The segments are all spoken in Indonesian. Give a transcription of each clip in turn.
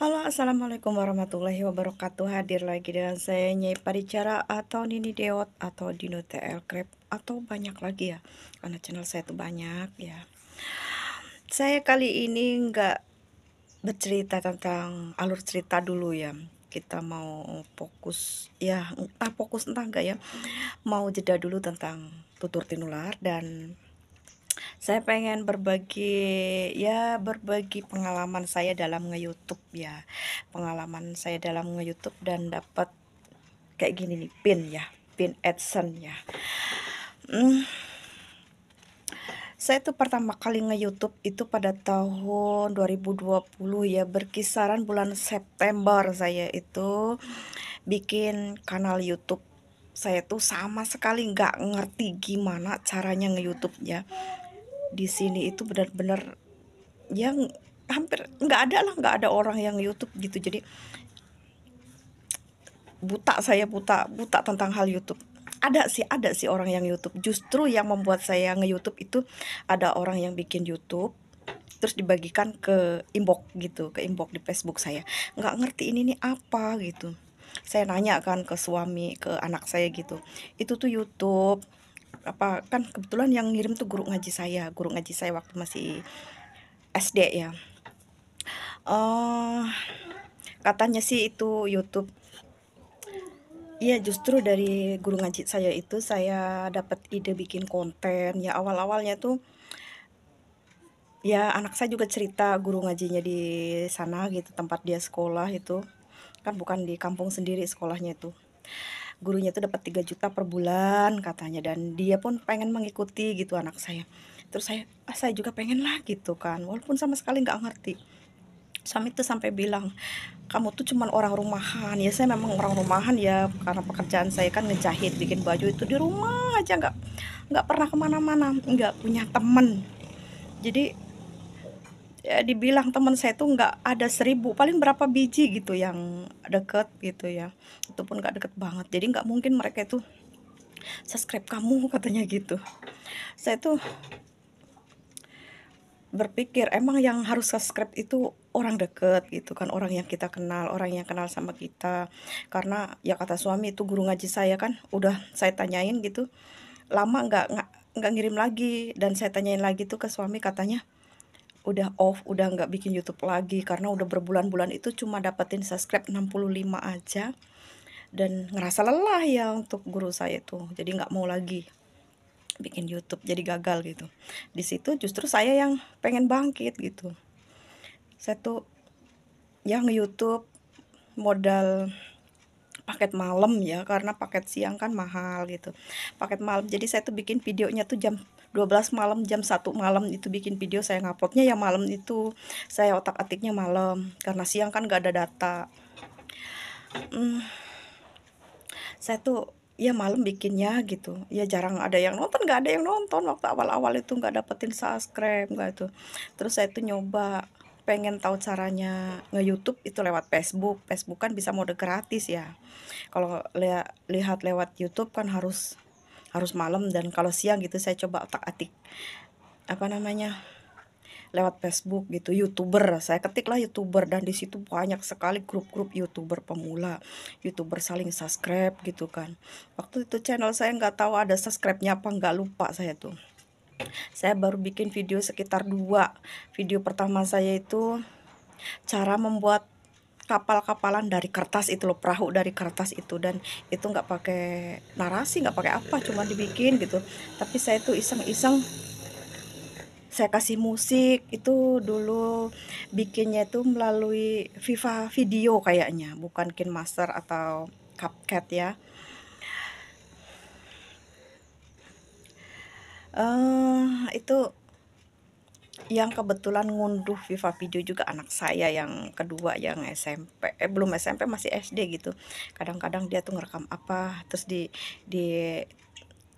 Halo assalamualaikum warahmatullahi wabarakatuh Hadir lagi dengan saya Nyai Paricara atau Nini Dewot atau Dino TL Crab Atau banyak lagi ya Karena channel saya itu banyak ya Saya kali ini nggak bercerita tentang alur cerita dulu ya kita mau fokus ya entah fokus entah enggak ya mau jeda dulu tentang tutur tinular dan saya pengen berbagi ya berbagi pengalaman saya dalam nge-youtube ya pengalaman saya dalam nge-youtube dan dapat kayak gini nih pin ya pin adsense ya hmm. saya itu pertama kali nge-youtube itu pada tahun 2020 ya berkisaran bulan September saya itu bikin kanal youtube saya tuh sama sekali nggak ngerti gimana caranya nge-youtube ya di sini itu benar-benar yang hampir nggak ada lah nggak ada orang yang YouTube gitu jadi buta saya buta buta tentang hal YouTube ada sih ada sih orang yang YouTube justru yang membuat saya nge YouTube itu ada orang yang bikin YouTube terus dibagikan ke inbox gitu ke inbox di Facebook saya nggak ngerti ini nih apa gitu saya nanya kan ke suami ke anak saya gitu itu tuh YouTube apa kan kebetulan yang ngirim tuh guru ngaji saya guru ngaji saya waktu masih SD ya uh, katanya sih itu YouTube Iya justru dari guru ngaji saya itu saya dapat ide bikin konten ya awal-awalnya tuh ya anak saya juga cerita guru ngajinya di sana gitu tempat dia sekolah itu kan bukan di kampung sendiri sekolahnya itu gurunya tuh dapat 3 juta per bulan katanya dan dia pun pengen mengikuti gitu anak saya terus saya ah, saya juga pengen lah gitu kan walaupun sama sekali nggak ngerti suami tuh sampai bilang kamu tuh cuman orang rumahan ya saya memang orang rumahan ya karena pekerjaan saya kan ngejahit bikin baju itu di rumah aja nggak nggak pernah kemana-mana nggak punya temen jadi ya dibilang teman saya tuh nggak ada seribu paling berapa biji gitu yang deket gitu ya itu pun nggak deket banget jadi nggak mungkin mereka itu subscribe kamu katanya gitu saya tuh berpikir emang yang harus subscribe itu orang deket gitu kan orang yang kita kenal orang yang kenal sama kita karena ya kata suami itu guru ngaji saya kan udah saya tanyain gitu lama nggak nggak ngirim lagi dan saya tanyain lagi tuh ke suami katanya udah off, udah nggak bikin YouTube lagi karena udah berbulan-bulan itu cuma dapetin subscribe 65 aja dan ngerasa lelah ya untuk guru saya itu. Jadi nggak mau lagi bikin YouTube jadi gagal gitu. Di situ justru saya yang pengen bangkit gitu. Saya tuh yang YouTube modal paket malam ya karena paket siang kan mahal gitu paket malam jadi saya tuh bikin videonya tuh jam 12 malam jam 1 malam itu bikin video saya nguploadnya ya malam itu saya otak-atiknya malam karena siang kan gak ada data hmm, saya tuh ya malam bikinnya gitu ya jarang ada yang nonton gak ada yang nonton waktu awal-awal itu gak dapetin subscribe gak itu terus saya tuh nyoba pengen tahu caranya nge YouTube itu lewat Facebook Facebook kan bisa mode gratis ya kalau lihat lewat YouTube kan harus harus malam dan kalau siang gitu saya coba otak-atik apa namanya lewat Facebook gitu youtuber saya ketiklah youtuber dan di situ banyak sekali grup-grup youtuber pemula youtuber saling subscribe gitu kan waktu itu channel saya nggak tahu ada subscribe-nya apa nggak lupa saya tuh saya baru bikin video sekitar dua video pertama saya itu cara membuat kapal-kapalan dari kertas itu loh perahu dari kertas itu dan itu nggak pakai narasi nggak pakai apa cuma dibikin gitu tapi saya itu iseng-iseng saya kasih musik itu dulu bikinnya itu melalui Viva Video kayaknya bukan Kin atau Cupcat ya uh, itu yang kebetulan ngunduh Viva Video juga anak saya yang kedua yang SMP eh belum SMP masih SD gitu kadang-kadang dia tuh ngerekam apa terus di di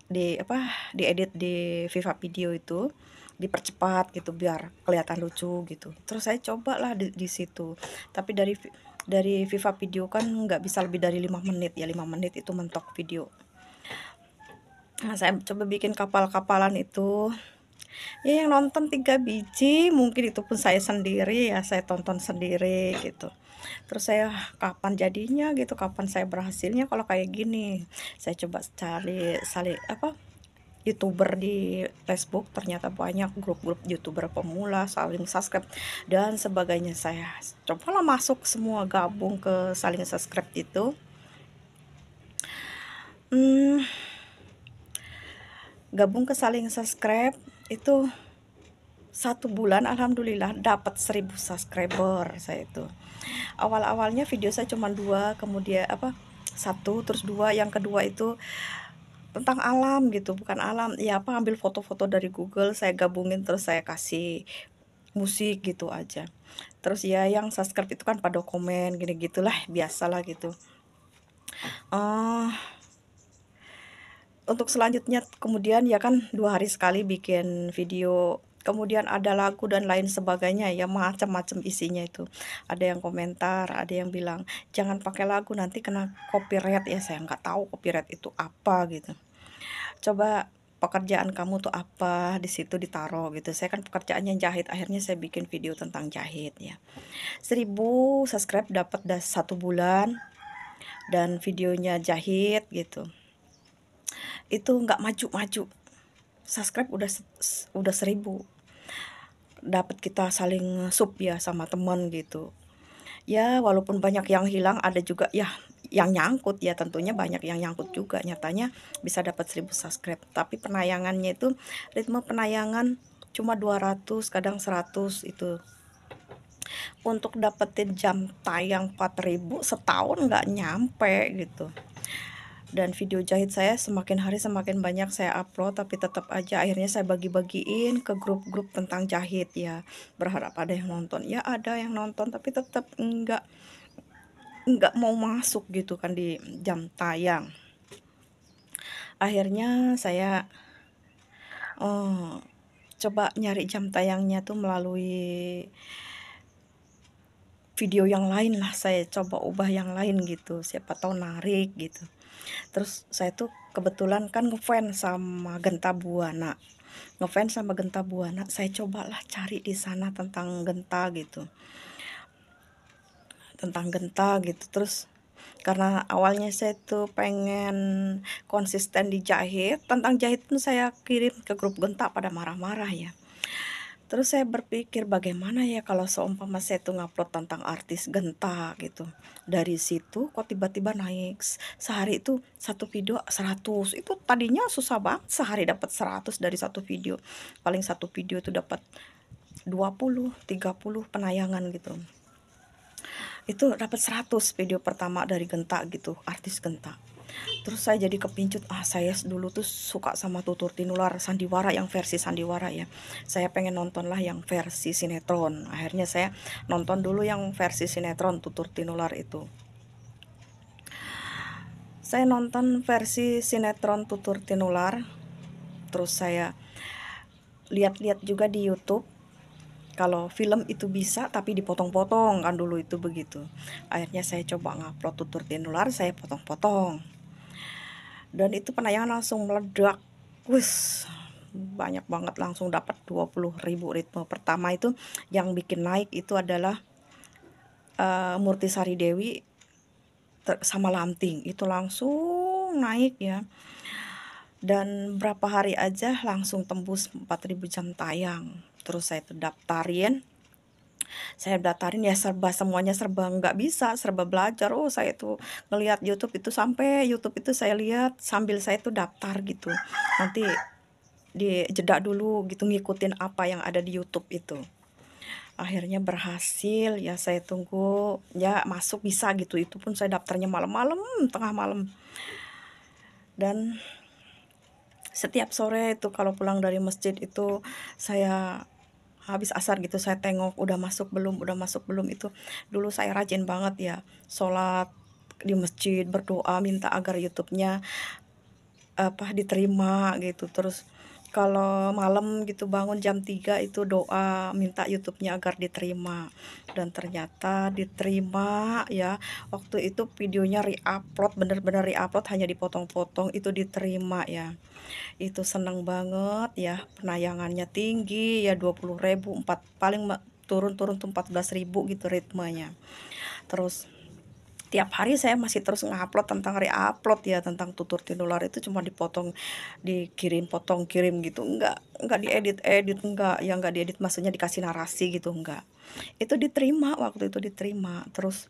di apa diedit di Viva Video itu dipercepat gitu biar kelihatan lucu gitu terus saya cobalah di, di situ tapi dari dari Viva Video kan nggak bisa lebih dari lima menit ya lima menit itu mentok video nah, saya coba bikin kapal-kapalan itu ya yang nonton tiga biji mungkin itu pun saya sendiri ya saya tonton sendiri gitu terus saya ah, kapan jadinya gitu kapan saya berhasilnya kalau kayak gini saya coba cari sali apa youtuber di Facebook ternyata banyak grup-grup youtuber pemula saling subscribe dan sebagainya saya coba cobalah masuk semua gabung ke saling subscribe itu hmm, gabung ke saling subscribe itu satu bulan alhamdulillah dapat 1000 subscriber saya itu awal-awalnya video saya cuma dua kemudian apa satu terus dua yang kedua itu tentang alam gitu bukan alam ya apa ambil foto-foto dari Google saya gabungin terus saya kasih musik gitu aja terus ya yang subscribe itu kan pada komen gini gitulah biasalah gitu uh, untuk selanjutnya kemudian ya kan dua hari sekali bikin video kemudian ada lagu dan lain sebagainya ya macam-macam isinya itu ada yang komentar ada yang bilang jangan pakai lagu nanti kena copyright ya saya nggak tahu copyright itu apa gitu coba pekerjaan kamu tuh apa di situ ditaruh gitu saya kan pekerjaannya jahit akhirnya saya bikin video tentang jahit ya seribu subscribe dapat dah satu bulan dan videonya jahit gitu itu nggak maju-maju subscribe udah udah seribu dapat kita saling sup ya sama teman gitu ya walaupun banyak yang hilang ada juga ya yang nyangkut ya tentunya banyak yang nyangkut juga nyatanya bisa dapat 1000 subscribe tapi penayangannya itu ritme penayangan cuma 200 kadang 100 itu untuk dapetin jam tayang 4000 setahun nggak nyampe gitu dan video jahit saya semakin hari semakin banyak saya upload tapi tetap aja akhirnya saya bagi-bagiin ke grup-grup tentang jahit ya berharap ada yang nonton ya ada yang nonton tapi tetap enggak enggak mau masuk gitu kan di jam tayang akhirnya saya oh, coba nyari jam tayangnya tuh melalui video yang lain lah saya coba ubah yang lain gitu siapa tahu narik gitu terus saya tuh kebetulan kan ngefans sama Genta Buana ngefans sama Genta Buana saya cobalah cari di sana tentang Genta gitu tentang Genta gitu terus karena awalnya saya tuh pengen konsisten di jahit tentang jahit pun saya kirim ke grup Genta pada marah-marah ya Terus saya berpikir bagaimana ya kalau seumpama saya tuh ngupload tentang artis genta gitu. Dari situ kok tiba-tiba naik sehari itu satu video 100. Itu tadinya susah banget sehari dapat 100 dari satu video. Paling satu video itu dapat 20, 30 penayangan gitu. Itu dapat 100 video pertama dari genta gitu, artis genta terus saya jadi kepincut ah saya dulu tuh suka sama tutur tinular sandiwara yang versi sandiwara ya saya pengen nonton lah yang versi sinetron akhirnya saya nonton dulu yang versi sinetron tutur tinular itu saya nonton versi sinetron tutur tinular terus saya lihat-lihat juga di YouTube kalau film itu bisa tapi dipotong-potong kan dulu itu begitu akhirnya saya coba ngupload tutur tinular saya potong-potong dan itu penayangan langsung meledak wis banyak banget langsung dapat ribu ritme pertama itu yang bikin naik itu adalah uh, Murtisari Dewi sama Lamting itu langsung naik ya dan berapa hari aja langsung tembus 4000 jam tayang terus saya terdaftarin saya datarin ya serba semuanya serba nggak bisa serba belajar oh saya tuh ngelihat YouTube itu sampai YouTube itu saya lihat sambil saya tuh daftar gitu nanti di jeda dulu gitu ngikutin apa yang ada di YouTube itu akhirnya berhasil ya saya tunggu ya masuk bisa gitu itu pun saya daftarnya malam-malam tengah malam dan setiap sore itu kalau pulang dari masjid itu saya habis asar gitu saya tengok udah masuk belum udah masuk belum itu dulu saya rajin banget ya sholat di masjid berdoa minta agar YouTube-nya apa diterima gitu terus kalau malam gitu bangun jam 3 itu doa minta YouTube-nya agar diterima dan ternyata diterima ya waktu itu videonya reupload bener-bener reupload hanya dipotong-potong itu diterima ya itu seneng banget ya penayangannya tinggi ya 20.000 paling turun-turun tuh 14.000 gitu ritmenya terus tiap hari saya masih terus ngupload tentang reupload ya tentang tutur tinular itu cuma dipotong dikirim potong kirim gitu enggak enggak diedit edit enggak yang enggak diedit maksudnya dikasih narasi gitu enggak itu diterima waktu itu diterima terus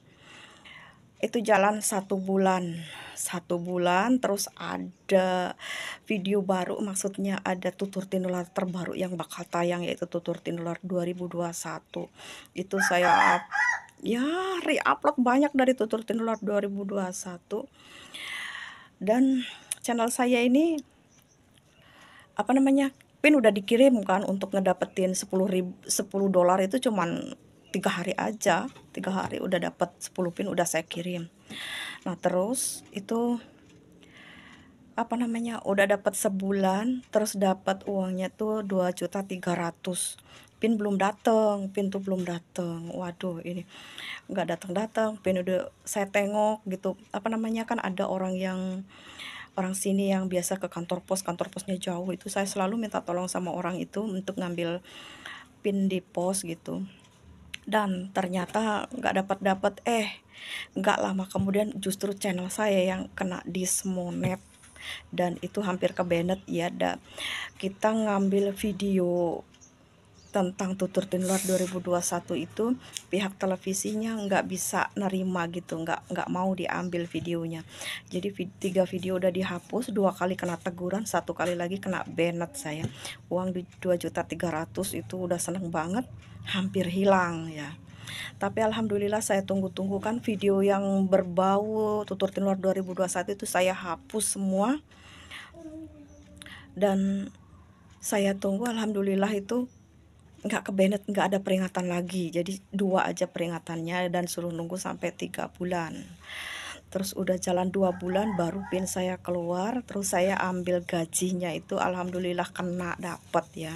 itu jalan satu bulan satu bulan terus ada video baru maksudnya ada tutur tinular terbaru yang bakal tayang yaitu tutur tinular 2021 itu saya ya re-upload banyak dari tutur tinular 2021 dan channel saya ini apa namanya pin udah dikirim kan untuk ngedapetin 10 ribu, 10 dolar itu cuman tiga hari aja tiga hari udah dapet 10 pin udah saya kirim nah terus itu apa namanya udah dapat sebulan terus dapat uangnya tuh dua juta tiga ratus pin belum datang pintu belum datang waduh ini nggak datang datang pin udah saya tengok gitu apa namanya kan ada orang yang orang sini yang biasa ke kantor pos kantor posnya jauh itu saya selalu minta tolong sama orang itu untuk ngambil pin di pos gitu dan ternyata nggak dapat dapat eh nggak lama kemudian justru channel saya yang kena dismonet dan itu hampir ke Bennett ya da. kita ngambil video tentang tutur luar 2021 itu pihak televisinya nggak bisa nerima gitu nggak nggak mau diambil videonya jadi vid tiga video udah dihapus dua kali kena teguran satu kali lagi kena banet saya uang di 2 juta 300 itu udah seneng banget hampir hilang ya tapi alhamdulillah saya tunggu-tunggu kan video yang berbau tutur tinular 2021 itu saya hapus semua dan saya tunggu alhamdulillah itu nggak ke nggak ada peringatan lagi jadi dua aja peringatannya dan suruh nunggu sampai tiga bulan terus udah jalan dua bulan baru pin saya keluar terus saya ambil gajinya itu alhamdulillah kena dapet ya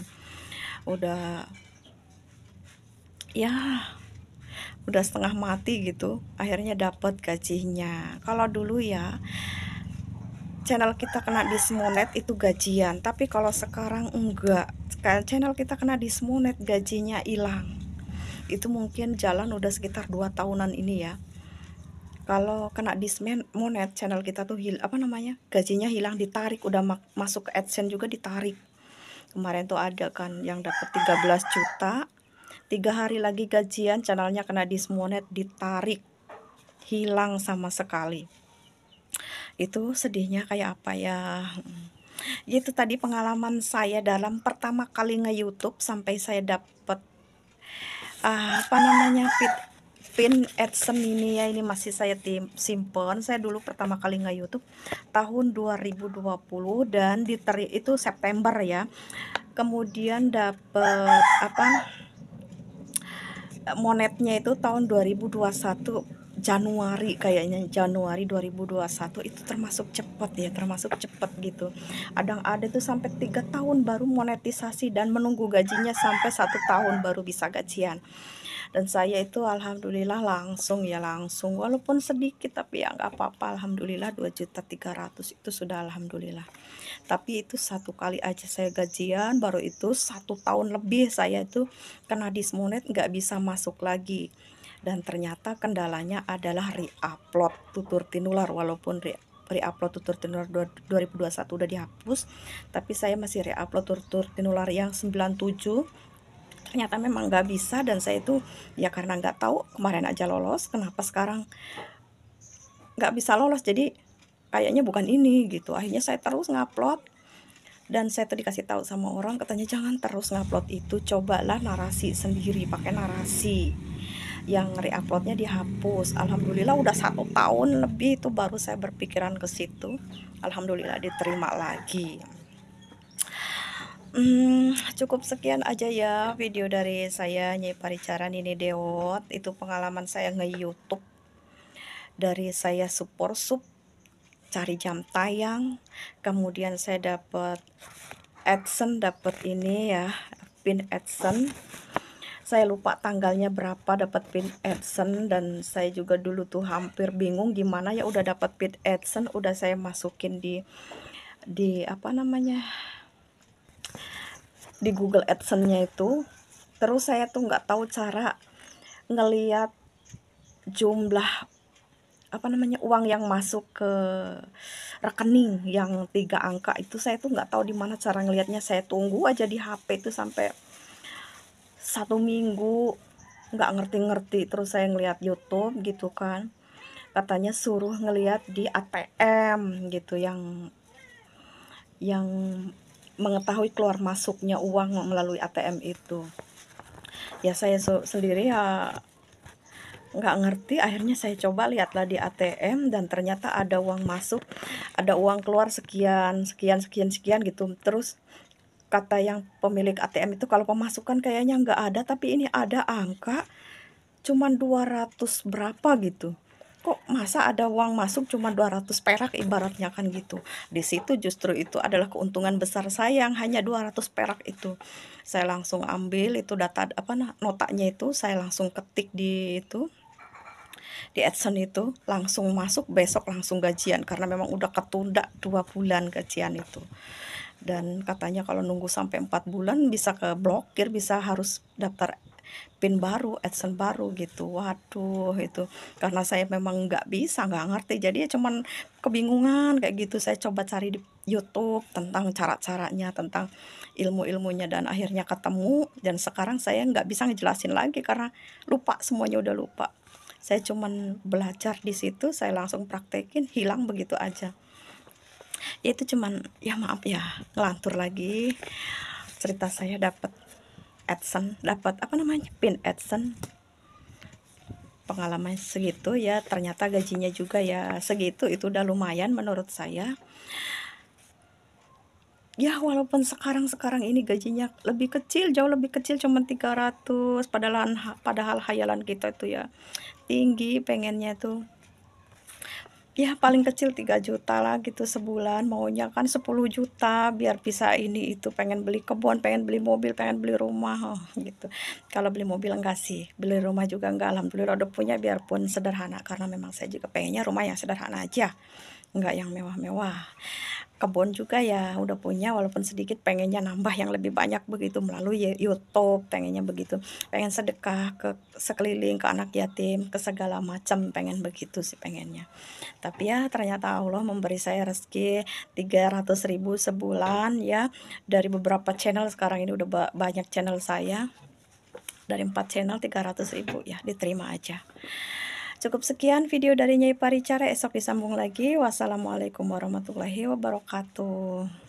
udah ya udah setengah mati gitu akhirnya dapet gajinya kalau dulu ya channel kita kena dismonet itu gajian tapi kalau sekarang enggak channel kita kena dismonet gajinya hilang itu mungkin jalan udah sekitar 2 tahunan ini ya kalau kena dismonet channel kita tuh hil apa namanya gajinya hilang ditarik udah ma masuk ke adsense juga ditarik kemarin tuh ada kan yang dapat 13 juta tiga hari lagi gajian channelnya kena dismonet ditarik hilang sama sekali itu sedihnya kayak apa ya hmm itu tadi pengalaman saya dalam pertama kali nge-YouTube sampai saya dapet uh, apa namanya fit pin AdSense ini ya ini masih saya tim simpen saya dulu pertama kali nge YouTube tahun 2020 dan di itu September ya kemudian dapet apa monetnya itu tahun 2021 Januari kayaknya Januari 2021 itu termasuk cepat ya termasuk cepat gitu ada ada tuh sampai tiga tahun baru monetisasi dan menunggu gajinya sampai satu tahun baru bisa gajian dan saya itu alhamdulillah langsung ya langsung walaupun sedikit tapi ya nggak apa-apa alhamdulillah 2 juta 300 itu sudah alhamdulillah tapi itu satu kali aja saya gajian baru itu satu tahun lebih saya itu kena dismonet nggak bisa masuk lagi dan ternyata kendalanya adalah reupload tutur tinular walaupun re reupload tutur tinular 2021 udah dihapus tapi saya masih reupload tutur tinular yang 97 ternyata memang nggak bisa dan saya itu ya karena nggak tahu kemarin aja lolos kenapa sekarang nggak bisa lolos jadi kayaknya bukan ini gitu akhirnya saya terus ngupload dan saya tuh dikasih tahu sama orang katanya jangan terus ngupload itu cobalah narasi sendiri pakai narasi yang reuploadnya dihapus Alhamdulillah udah satu tahun lebih itu baru saya berpikiran ke situ Alhamdulillah diterima lagi Hmm, cukup sekian aja ya video dari saya Nyai Paricaran ini Deot itu pengalaman saya nge-youtube dari saya support sub cari jam tayang kemudian saya dapat adsense dapat ini ya pin adsense saya lupa tanggalnya berapa dapat pin Edson dan saya juga dulu tuh hampir bingung gimana ya udah dapat pin Edson udah saya masukin di di apa namanya di Google adsense-nya itu terus saya tuh nggak tahu cara ngeliat jumlah apa namanya uang yang masuk ke rekening yang tiga angka itu saya tuh nggak tahu di mana cara ngelihatnya saya tunggu aja di HP itu sampai satu minggu nggak ngerti-ngerti terus saya ngeliat YouTube gitu kan katanya suruh ngeliat di ATM gitu yang yang mengetahui keluar masuknya uang melalui ATM itu ya saya sendiri ya nggak ngerti akhirnya saya coba lihatlah di ATM dan ternyata ada uang masuk ada uang keluar sekian sekian sekian sekian gitu terus kata yang pemilik ATM itu kalau pemasukan kayaknya nggak ada tapi ini ada angka cuman 200 berapa gitu kok masa ada uang masuk cuma 200 perak ibaratnya kan gitu di situ justru itu adalah keuntungan besar saya yang hanya 200 perak itu saya langsung ambil itu data apa nah, notanya itu saya langsung ketik di itu di Edson itu langsung masuk besok langsung gajian karena memang udah ketunda dua bulan gajian itu dan katanya kalau nunggu sampai 4 bulan bisa ke blokir bisa harus daftar pin baru adsense baru gitu waduh itu karena saya memang nggak bisa nggak ngerti jadi ya cuman kebingungan kayak gitu saya coba cari di YouTube tentang cara-caranya tentang ilmu-ilmunya dan akhirnya ketemu dan sekarang saya nggak bisa ngejelasin lagi karena lupa semuanya udah lupa saya cuman belajar di situ saya langsung praktekin hilang begitu aja ya itu cuman ya maaf ya ngelantur lagi cerita saya dapat adsen dapat apa namanya pin adsen pengalaman segitu ya ternyata gajinya juga ya segitu itu udah lumayan menurut saya ya walaupun sekarang-sekarang ini gajinya lebih kecil jauh lebih kecil cuma 300 padahal padahal hayalan kita itu ya tinggi pengennya tuh ya paling kecil 3 juta lah gitu sebulan maunya kan 10 juta biar bisa ini itu pengen beli kebun pengen beli mobil pengen beli rumah oh, gitu kalau beli mobil enggak sih beli rumah juga enggak alhamdulillah udah punya biarpun sederhana karena memang saya juga pengennya rumah yang sederhana aja nggak yang mewah-mewah kebun juga ya udah punya walaupun sedikit pengennya nambah yang lebih banyak begitu melalui ya YouTube pengennya begitu pengen sedekah ke sekeliling ke anak yatim ke segala macam pengen begitu sih pengennya tapi ya ternyata Allah memberi saya rezeki 300.000 sebulan ya dari beberapa channel sekarang ini udah banyak channel saya dari 4 channel 300.000 ya diterima aja Cukup sekian video dari Nyai Paricara. Esok disambung lagi. Wassalamualaikum warahmatullahi wabarakatuh.